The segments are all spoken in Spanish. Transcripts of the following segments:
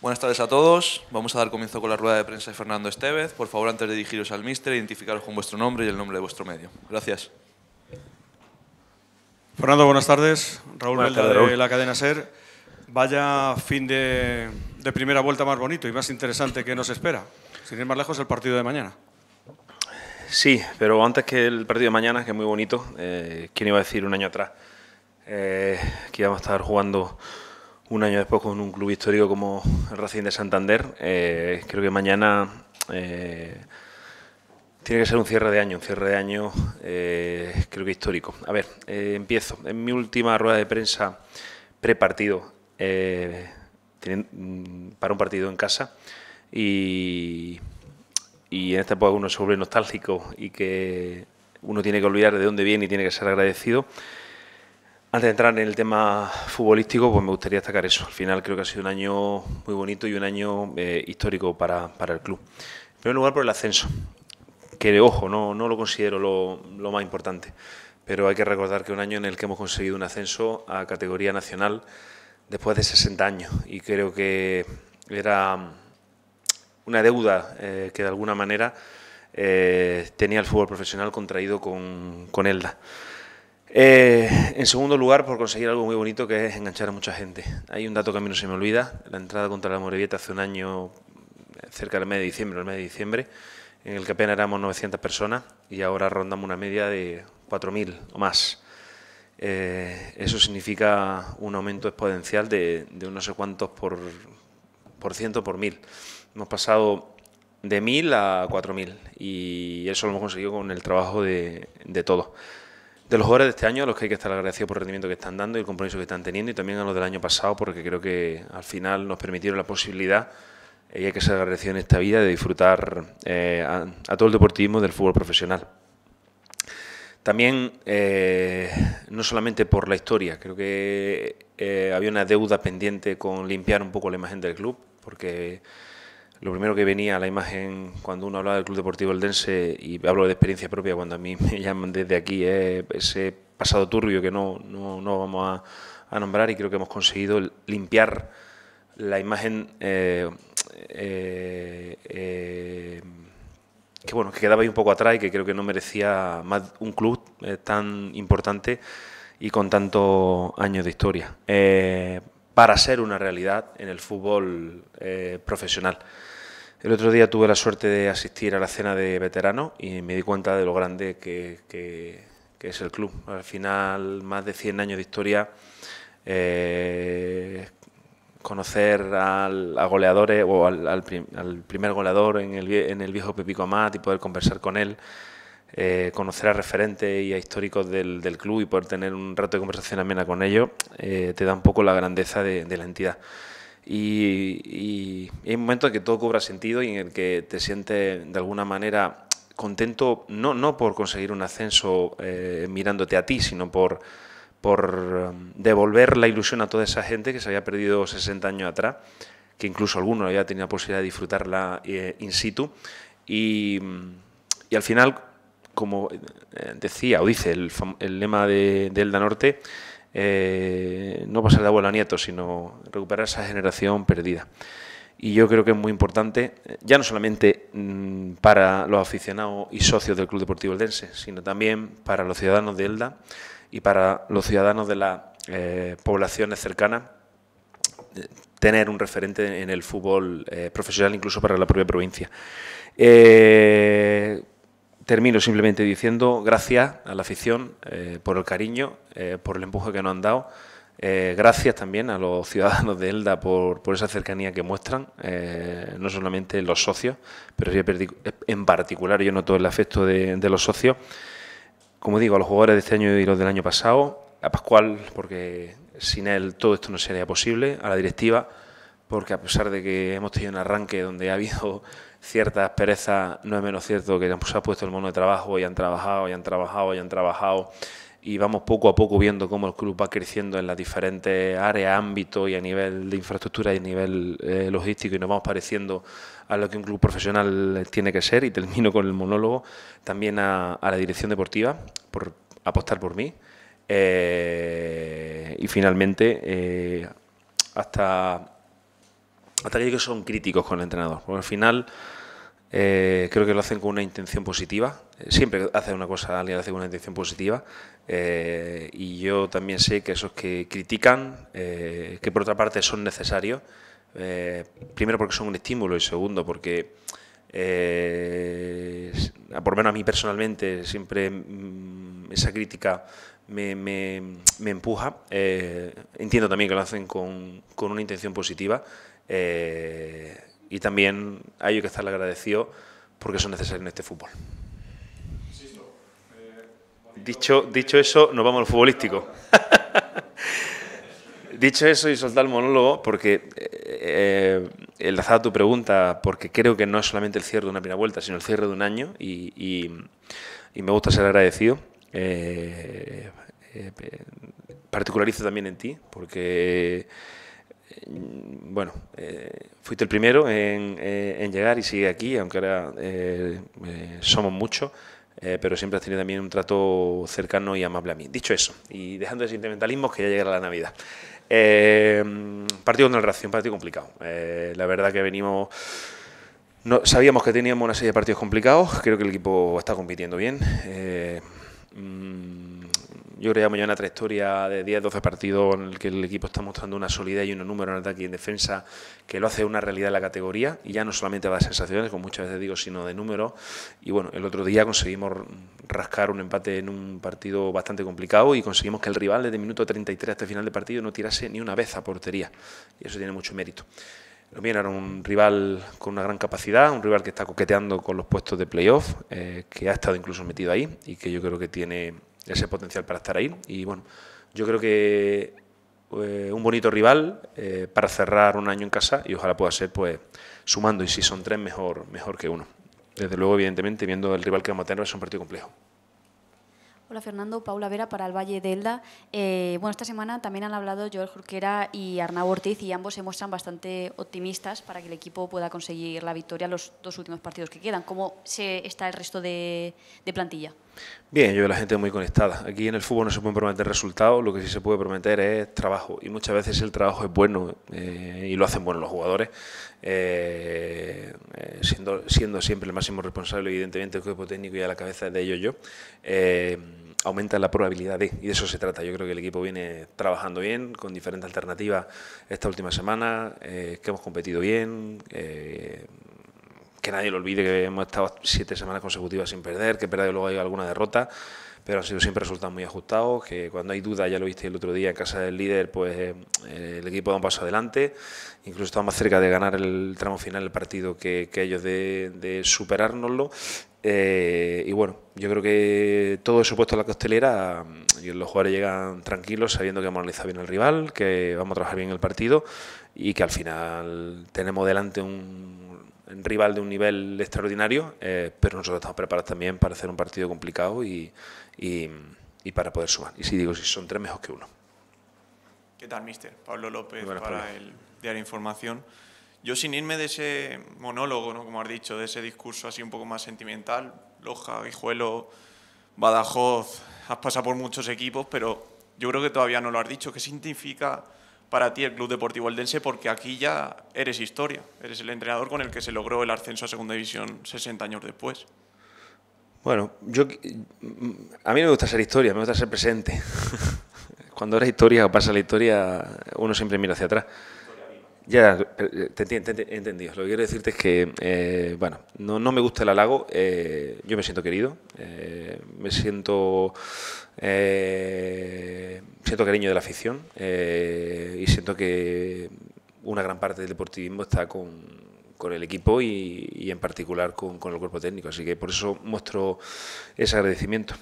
Buenas tardes a todos. Vamos a dar comienzo con la rueda de prensa de Fernando Estevez. Por favor, antes de dirigiros al mister, identificaros con vuestro nombre y el nombre de vuestro medio. Gracias. Fernando, buenas tardes. Raúl buenas de la cadena SER. Vaya fin de, primera vuelta más bonito y más interesante que nos espera. Sin ir más lejos, el partido de mañana. Sí, pero antes que el partido de mañana, que es muy bonito, eh, ¿quién iba a decir un año atrás eh, que íbamos a estar jugando un año después con un club histórico como el Racing de Santander. Eh, creo que mañana eh, tiene que ser un cierre de año, un cierre de año eh, creo que histórico. A ver, empiezo. En mi última rueda de prensa prepartido mm, para un partido en casa y, y en esta época uno se vuelve nostálgico y que uno tiene que olvidar de dónde viene y tiene que ser agradecido. Antes de entrar en el tema futbolístico, pues me gustaría destacar eso. Al final creo que ha sido un año muy bonito y un año eh, histórico para, el club. En primer lugar, por el ascenso, que ojo, no, lo considero lo, más importante, pero hay que recordar que un año en el que hemos conseguido un ascenso a categoría nacional después de 60 años y creo que era una deuda eh, que de alguna manera eh, tenía el fútbol profesional contraído con, con Elda. Eh, en segundo lugar, por conseguir algo muy bonito que es enganchar a mucha gente. Hay un dato que a mí no se me olvida, la entrada contra la Morevieta hace un año, cerca del mes de diciembre, el mes de diciembre, en el que apenas éramos 900 personas y ahora rondamos una media de 4.000 o más. Eh, eso significa un aumento exponencial de, no sé cuántos por, por ciento por mil. Hemos pasado de 1.000 a 4.000 y eso lo hemos conseguido con el trabajo de, de todos de los jugadores de este año, a los que hay que estar agradecidos por el rendimiento que están dando y el compromiso que están teniendo, y también a los del año pasado, porque creo que al final nos permitieron la posibilidad, y hay que ser agradecido en esta vida, de disfrutar eh, a, todo el deportivismo del fútbol profesional. También, eh, no solamente por la historia, creo que eh, había una deuda pendiente con limpiar un poco la imagen del club, porque lo primero que venía a la imagen cuando uno hablaba del Club Deportivo Eldense, y hablo de experiencia propia, cuando a mí me llaman desde aquí, es ese pasado turbio que no, vamos a, nombrar y creo que hemos conseguido limpiar la imagen eh, eh, eh, que bueno que quedaba ahí un poco atrás y que creo que no merecía más un club tan importante y con tantos años de historia para ser una realidad en el fútbol eh, profesional. El otro día tuve la suerte de asistir a la cena de veteranos y me di cuenta de lo grande que, es el club. Al final, más de 100 años de historia, eh, conocer al, a goleadores o al, primer goleador en el, en el viejo Pepico Amat y poder conversar con él. Eh, conocer a referentes y a históricos del, del, club y poder tener un rato de conversación amena con ellos, eh, te da un poco la grandeza de, la entidad. Y, y, un hay en que todo cobra sentido y en el que te sientes de alguna manera contento, no, no por conseguir un ascenso eh, mirándote a ti, sino por, por um, devolver la ilusión a toda esa gente que se había perdido 60 años atrás, que incluso alguno había tenido la posibilidad de disfrutarla in situ. Y, y al final como eh, decía o dice el, lema de, Elda Norte, eh, no pasar de abuelo a nieto, sino recuperar esa generación perdida. Y yo creo que es muy importante, ya no solamente mm, para los aficionados y socios del Club Deportivo Eldense, sino también para los ciudadanos de Elda y para los ciudadanos de las eh, poblaciones cercanas, tener un referente en el fútbol profesional, incluso para la propia provincia termino simplemente diciendo gracias a la afición eh, por el cariño, eh, por el empuje que nos han dado. Eh, gracias también a los ciudadanos de Elda por, esa cercanía que muestran, no solamente los socios, pero en particular yo noto el afecto de, los socios. Como digo, a los jugadores de este año y los del año pasado, a Pascual, porque sin él todo esto no sería posible, a la directiva, porque a pesar de que hemos tenido un arranque donde ha habido cierta perezas, no es menos cierto que se ha puesto el mono de trabajo y han trabajado y han trabajado y han trabajado y vamos poco a poco viendo cómo el club va creciendo en las diferentes áreas, ámbitos y a nivel de infraestructura y a nivel eh, logístico y nos vamos pareciendo a lo que un club profesional tiene que ser y termino con el monólogo, también a, la dirección deportiva por apostar por mí eh, y finalmente eh, hasta hasta aquellos que son críticos con el entrenador. Porque al final eh, creo que lo hacen con una intención positiva. Eh, siempre hace una cosa, alguien hace con una intención positiva. Eh, y yo también sé que esos que critican, que por otra parte son necesarios, primero porque son un estímulo y segundo porque, por lo menos a mí personalmente, siempre mm, esa crítica me, me empuja. entiendo también que lo hacen con, con una intención positiva. Eh, y también hay que estarle agradecido porque es necesario en este fútbol. Dicho, dicho eso, nos vamos al futbolístico. dicho eso y soltar el monólogo, porque eh, eh enlazada tu pregunta, porque creo que no es solamente el cierre de una primera vuelta, sino el cierre de un año, y, y, me gusta ser agradecido. Eh, particularizo también en ti, porque bueno, eh, fuiste el primero eh, en, llegar y sigue aquí, aunque ahora eh, somos muchos, pero siempre has tenido también un trato cercano y amable a mí. Dicho eso, y dejando de sentimentalismo que ya llegará la Navidad. partido de el Racing, partido complicado. la verdad que venimos... No, sabíamos que teníamos una serie de partidos complicados, creo que el equipo está compitiendo bien. Mm, yo creo que ya una trayectoria de 10, 12 partidos en el que el equipo está mostrando una solidez y un número en ataque y en defensa que lo hace una realidad en la categoría y ya no solamente va de sensaciones, como muchas veces digo, sino de números. Y bueno, el otro día conseguimos rascar un empate en un partido bastante complicado y conseguimos que el rival desde minuto 33 hasta el final del partido no tirase ni una vez a portería. Y eso tiene mucho mérito. Lo bien, era un rival con una gran capacidad, un rival que está coqueteando con los puestos de playoff, eh, que ha estado incluso metido ahí y que yo creo que tiene ese potencial para estar ahí. Y bueno, yo creo que eh, un bonito rival eh, para cerrar un año en casa y ojalá pueda ser pues sumando y si son tres mejor, mejor que uno. Desde luego, evidentemente, viendo el rival que vamos a tener es un partido complejo. Hola Fernando, Paula Vera para el Valle de Elda. Eh, bueno, esta semana también han hablado Joel Jurquera y Arnau Ortiz y ambos se muestran bastante optimistas para que el equipo pueda conseguir la victoria en los dos últimos partidos que quedan. ¿Cómo se está el resto de, plantilla? Bien, yo veo la gente muy conectada. Aquí en el fútbol no se pueden prometer resultados, lo que sí se puede prometer es trabajo. Y muchas veces el trabajo es bueno eh, y lo hacen buenos los jugadores eh, siendo, siendo, siempre el máximo responsable, evidentemente, el cuerpo técnico y a la cabeza de ellos yo, eh, aumenta la probabilidad de, y de eso se trata. Yo creo que el equipo viene trabajando bien, con diferentes alternativas esta última semana, eh, que hemos competido bien eh, que nadie lo olvide que hemos estado siete semanas consecutivas sin perder, que he perdido luego hay alguna derrota pero siempre resultan muy ajustados, que cuando hay duda, ya lo viste el otro día en casa del líder, pues eh, el equipo da un paso adelante, incluso está más cerca de ganar el tramo final del partido que, ellos de, superárnoslo. Eh, y bueno, yo creo que todo eso puesto en la costelera, mm, los jugadores llegan tranquilos sabiendo que hemos analizado bien al rival, que vamos a trabajar bien el partido y que al final tenemos delante un rival de un nivel extraordinario, eh, pero nosotros estamos preparados también para hacer un partido complicado y, y, para poder sumar. Y si digo, si son tres, mejor que uno. ¿Qué tal, mister? Pablo López para dar el Diario Información. Yo sin irme de ese monólogo, ¿no? como has dicho, de ese discurso así un poco más sentimental, Loja, Guijuelo, Badajoz, has pasado por muchos equipos, pero yo creo que todavía no lo has dicho. ¿Qué significa para ti el Club Deportivo aldense porque aquí ya eres historia, eres el entrenador con el que se logró el ascenso a Segunda División 60 años después. Bueno, yo a mí me gusta ser historia, me gusta ser presente. Cuando eres historia o pasa la historia, uno siempre mira hacia atrás. Ya, eh, te, he entendido. Lo que quiero decirte es que, eh, bueno, no, me gusta el halago. Eh, yo me siento querido. me siento. siento cariño de la afición. y siento que una gran parte del deportivismo está con, el equipo y, en particular con, con, el cuerpo técnico. Así que por eso muestro ese agradecimiento.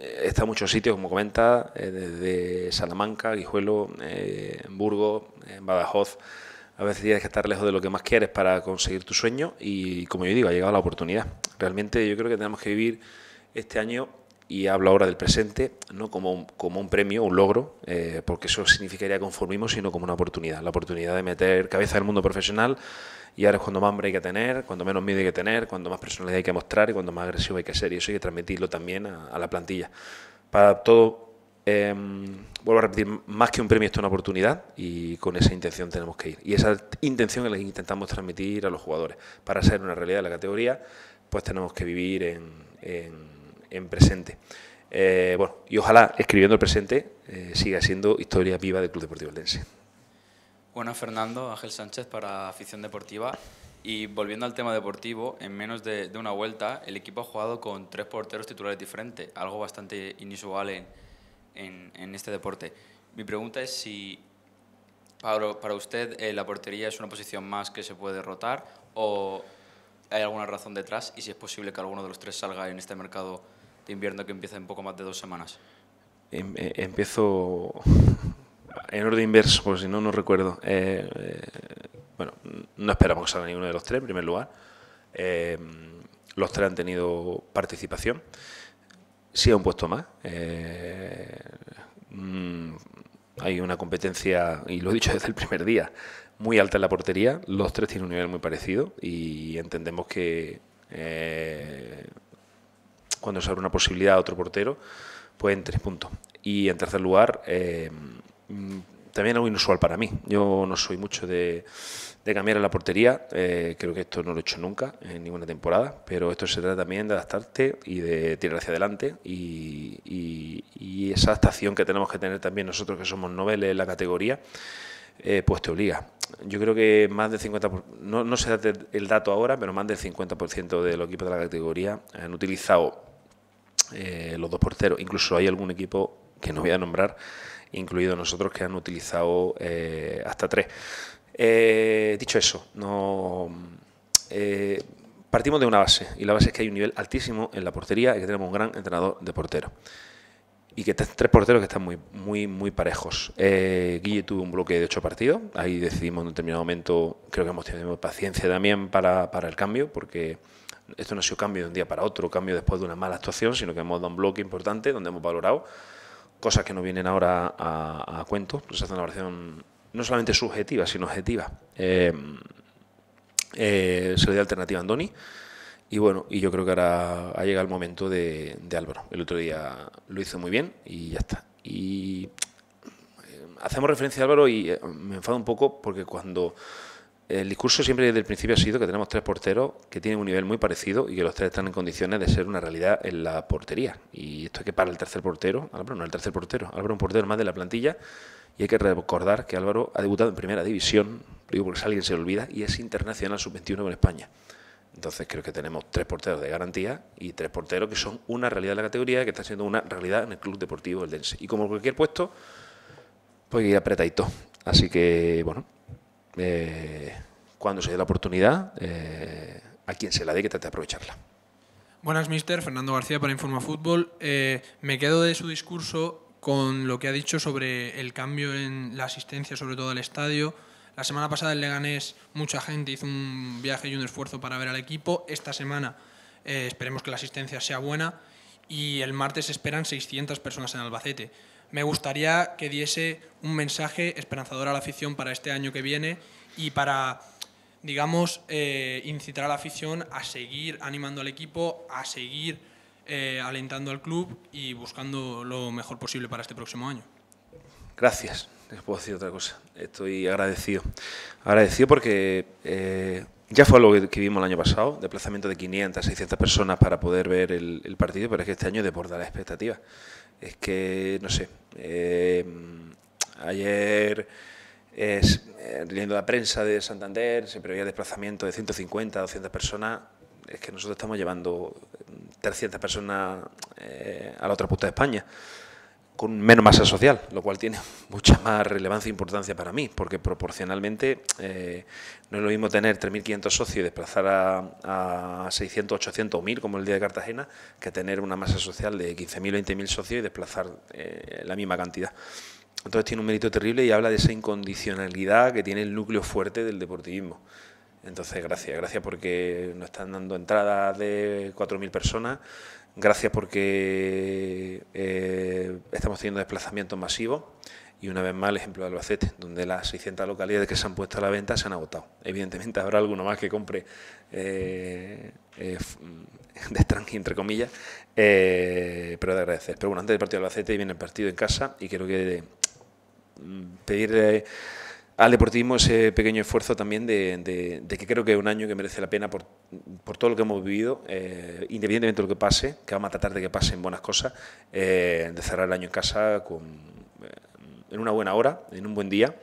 Eh, está en muchos sitios, como comenta, eh, desde Salamanca, Guijuelo, eh, Burgos, Badajoz. A veces tienes que estar lejos de lo que más quieres para conseguir tu sueño y, como yo digo, ha llegado la oportunidad. Realmente yo creo que tenemos que vivir este año, y hablo ahora del presente, no como un, premio, un logro, porque eso significaría conformismo, sino como una oportunidad. La oportunidad de meter cabeza el mundo profesional, y ahora es cuando más hambre hay que tener, cuando menos miedo hay que tener, cuando más personalidad hay que mostrar y cuando más agresivo hay que ser. Y eso hay que transmitirlo también a, la plantilla. Para todo, em, vuelvo a repetir, más que un premio, esto es una oportunidad y con esa intención tenemos que ir. Y esa intención es la que intentamos transmitir a los jugadores. Para ser una realidad de la categoría, pues tenemos que vivir en, presente. Eh, y ojalá escribiendo el presente eh, siga siendo historia viva del Club Deportivo Valencia. Buenas, Fernando. Ángel Sánchez para Afición Deportiva. Y volviendo al tema deportivo, en menos de, una vuelta el equipo ha jugado con tres porteros titulares diferentes, algo bastante inusual en, este deporte. Mi pregunta es si para, para usted eh, la portería es una posición más que se puede derrotar o hay alguna razón detrás y si es posible que alguno de los tres salga en este mercado de invierno que empieza en poco más de dos semanas. Em, eh, empiezo en orden inverso, por si no, no recuerdo. Eh, eh, bueno, no esperamos que salga ninguno de los tres, en primer lugar. Eh, los tres han tenido participación. Sí, a un puesto más. Mm, hay una competencia, y lo he dicho desde el primer día, muy alta en la portería. Los tres tienen un nivel muy parecido y entendemos que cuando se abre una posibilidad a otro portero, pues en tres puntos. Y en tercer lugar, Mm, también algo inusual para mí. Yo no soy mucho de, de cambiar en la portería, eh, creo que esto no lo he hecho nunca en ninguna temporada, pero esto se trata también de adaptarte y de tirar hacia adelante y, esa adaptación que tenemos que tener también nosotros que somos noveles en la categoría, eh, pues te obliga. Yo creo que más del 50%, no, no se el dato ahora, pero más del 50% de los equipos de la categoría han utilizado eh, los dos porteros, incluso hay algún equipo que no voy a nombrar incluido nosotros que han utilizado eh, hasta tres. Eh, dicho eso, no, eh, partimos de una base y la base es que hay un nivel altísimo en la portería y que tenemos un gran entrenador de portero. Y que tres porteros que están muy, muy, muy parejos. Guille tuvo un bloque de ocho partidos. Ahí decidimos en un determinado momento, creo que hemos tenido paciencia también para, para el cambio, porque esto no ha sido cambio de un día para otro, cambio después de una mala actuación, sino que hemos dado un bloque importante donde hemos valorado cosas que no vienen ahora a, cuento, pues se hace una versión no solamente subjetiva, sino objetiva. Eh, eh, se le dio alternativa a Andoni. Y bueno, y yo creo que ahora ha llegado el momento de, Álvaro. El otro día lo hizo muy bien y ya está. Eh, hacemos referencia a Álvaro y me enfado un poco porque cuando el discurso siempre desde el principio ha sido que tenemos tres porteros que tienen un nivel muy parecido y que los tres están en condiciones de ser una realidad en la portería. Y esto es que para el tercer portero, Álvaro no es el tercer portero, Álvaro es un portero más de la plantilla y hay que recordar que Álvaro ha debutado en primera división, digo porque si alguien se olvida, y es internacional sub-21 con España. Entonces creo que tenemos tres porteros de garantía y tres porteros que son una realidad de la categoría que están siendo una realidad en el Club Deportivo El Dense. Y como cualquier puesto, pues apretadito. Así que, bueno, eh, cuando se dé la oportunidad, eh, a quien se la dé que trate de aprovecharla. Buenas, mister. Fernando García para Informa Fútbol. Eh, me quedo de su discurso con lo que ha dicho sobre el cambio en la asistencia, sobre todo al estadio. La semana pasada en Leganés mucha gente hizo un viaje y un esfuerzo para ver al equipo. Esta semana esperemos que la asistencia sea buena y el martes esperan 600 personas en Albacete me gustaría que diese un mensaje esperanzador a la afición para este año que viene y para, digamos, eh, incitar a la afición a seguir animando al equipo, a seguir eh, alentando al club y buscando lo mejor posible para este próximo año. Gracias. Les puedo decir otra cosa. Estoy agradecido. Agradecido porque eh, ya fue algo que, vimos el año pasado, desplazamiento de 500, 600 personas para poder ver el, partido, pero es que este año desborda la expectativa es que, no sé, eh, ayer eh, leyendo la prensa de Santander se preveía desplazamiento de 150, 200 personas, es que nosotros estamos llevando 300 personas eh, a la otra punta de España con menos masa social, lo cual tiene mucha más relevancia e importancia para mí, porque proporcionalmente eh, no es lo mismo tener 3.500 socios y desplazar a, 600, 800 o 1.000, como el día de Cartagena, que tener una masa social de 15.000, 20.000 socios y desplazar eh, la misma cantidad. Entonces tiene un mérito terrible y habla de esa incondicionalidad que tiene el núcleo fuerte del deportivismo. Entonces, gracias, gracias porque nos están dando entradas de 4.000 personas Gracias porque eh, estamos teniendo desplazamientos masivos y una vez más el ejemplo de Albacete, donde las 600 localidades que se han puesto a la venta se han agotado. Evidentemente habrá alguno más que compre eh, eh, de tranqui, entre comillas, pero de agradecer. Pero bueno, antes del partido de Albacete viene el partido en casa y quiero que mm, pedirle al deportismo ese pequeño esfuerzo también de, que creo que es un año que merece la pena por, todo lo que hemos vivido, eh, independientemente de lo que pase, que vamos a tratar de que pasen buenas cosas, eh, de cerrar el año en casa con, eh, en una buena hora, en un buen día,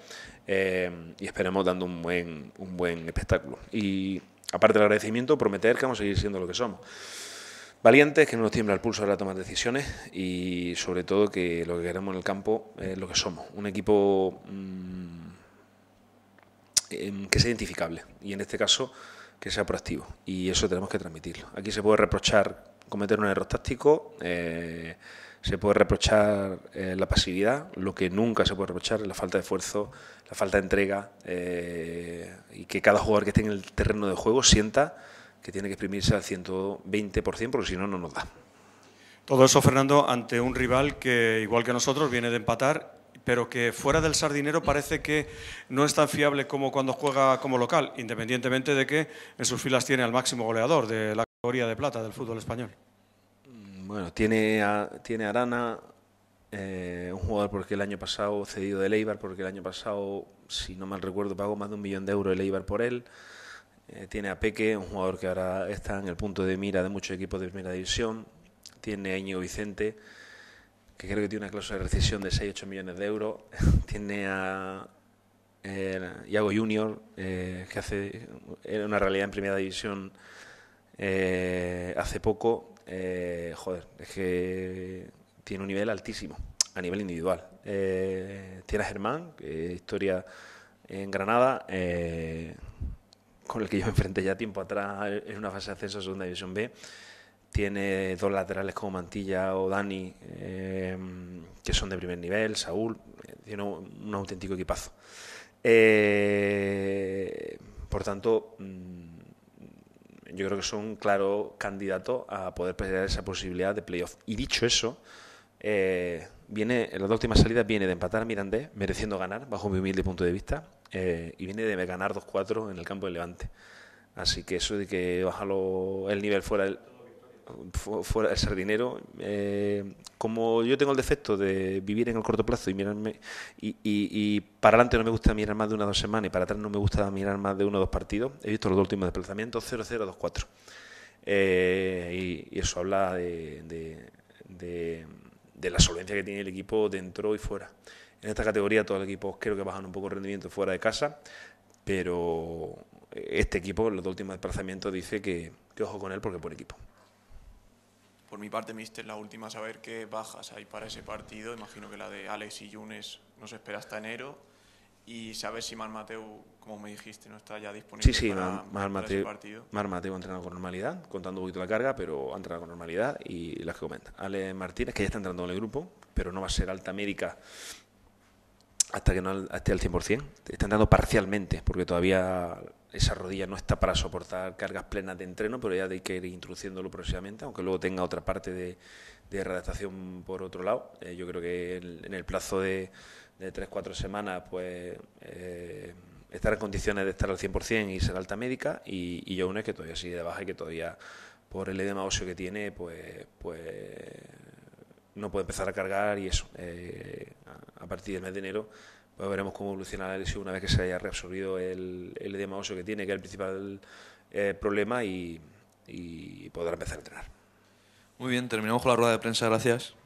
y esperemos dando un buen, un buen espectáculo. Y aparte del agradecimiento, prometer que vamos a seguir siendo lo que somos. Valientes, que no nos tiembla el pulso a la toma de decisiones y sobre todo que lo que queremos en el campo es lo que somos. Un equipo... Mm, Em, que, sea identificable y en este caso que sea proactivo y eso tenemos que transmitirlo. Aquí se puede reprochar cometer un error táctico, eh, se puede reprochar eh, la pasividad, lo que nunca se puede reprochar es la falta de esfuerzo, la falta de entrega eh, y que cada jugador que esté en el terreno de juego sienta que tiene que exprimirse al 120% porque si no, no nos da. Todo eso, Fernando, ante un rival que, igual que nosotros, viene de empatar pero que fuera del sardinero parece que no es tan fiable como cuando juega como local, independientemente de que en sus filas tiene al máximo goleador de la categoría de plata del fútbol español. Mm, bueno, tiene a, tiene Arana, eh, un jugador porque el año pasado cedido de Leibar, porque el año pasado, si no mal recuerdo, pagó más de un millón de euros el Eibar por él. Eh, tiene a Peque, un jugador que ahora está en el punto de mira de muchos equipos de primera división. Tiene a Íñigo Vicente que creo que tiene una cláusula de recesión de 6-8 millones de euros. tiene a eh, Iago Junior, eh, que hace eh, una realidad en primera división hace poco. joder, es que tiene un nivel altísimo a nivel individual. tiene a Germán, historia en Granada, con el que yo me enfrenté ya tiempo atrás en una fase de ascenso a Segunda División B tiene dos laterales como Mantilla o Dani, eh, que son de primer nivel, Saúl, eh, tiene un, auténtico equipazo. Eh, por tanto, mm, yo creo que son claro candidato a poder pelear esa posibilidad de playoff. Y dicho eso, viene, en las dos últimas salidas viene de empatar a Mirandés, mereciendo ganar, bajo mi humilde punto de vista, y viene de ganar 2-4 en el campo de Levante. Así que eso de que bajalo el nivel fuera el fuera de sardinero, eh, como yo tengo el defecto de vivir en el corto plazo y mirarme y, para adelante no me gusta mirar más de una o dos semanas y para atrás no me gusta mirar más de uno o dos partidos, he visto los dos últimos desplazamientos 0-0-2-4. Eh, y, eso habla de, de, la solvencia que tiene el equipo dentro y fuera. En esta categoría todos los equipos creo que bajan un poco el rendimiento fuera de casa, pero este equipo, los dos últimos desplazamientos, dice que, que ojo con él porque por equipo por mi parte, Mister, la última, saber qué bajas hay para ese partido. Imagino que la de Alex y Yunes nos espera hasta enero. Y saber si Mar Mateo como me dijiste, no está ya disponible sí, sí, para, Mar, Mar Mar Mateo ha entrenado con normalidad, contando un poquito la carga, pero ha entrenado con normalidad y las que comenta. Alex Martínez, que ya está entrando en el grupo, pero no va a ser alta médica hasta que no esté al 100%. Está entrando parcialmente, porque todavía esa rodilla no está para soportar cargas plenas de entreno, pero ya hay que ir introduciéndolo progresivamente, aunque luego tenga otra parte de, de redactación por otro lado. Eh, yo creo que en, el plazo de, de 3-4 semanas, pues eh, estar en condiciones de estar al 100% y ser alta médica, y, y yo es que todavía sigue de baja y que todavía por el edema óseo que tiene, pues, pues no puede empezar a cargar y eso. Eh, a, a partir del mes de enero pues veremos cómo evoluciona la lesión una vez que se haya reabsorbido el, el edema que tiene, que es el principal eh, problema, y podrá empezar a entrenar. Muy bien, terminamos con la rueda de prensa, gracias.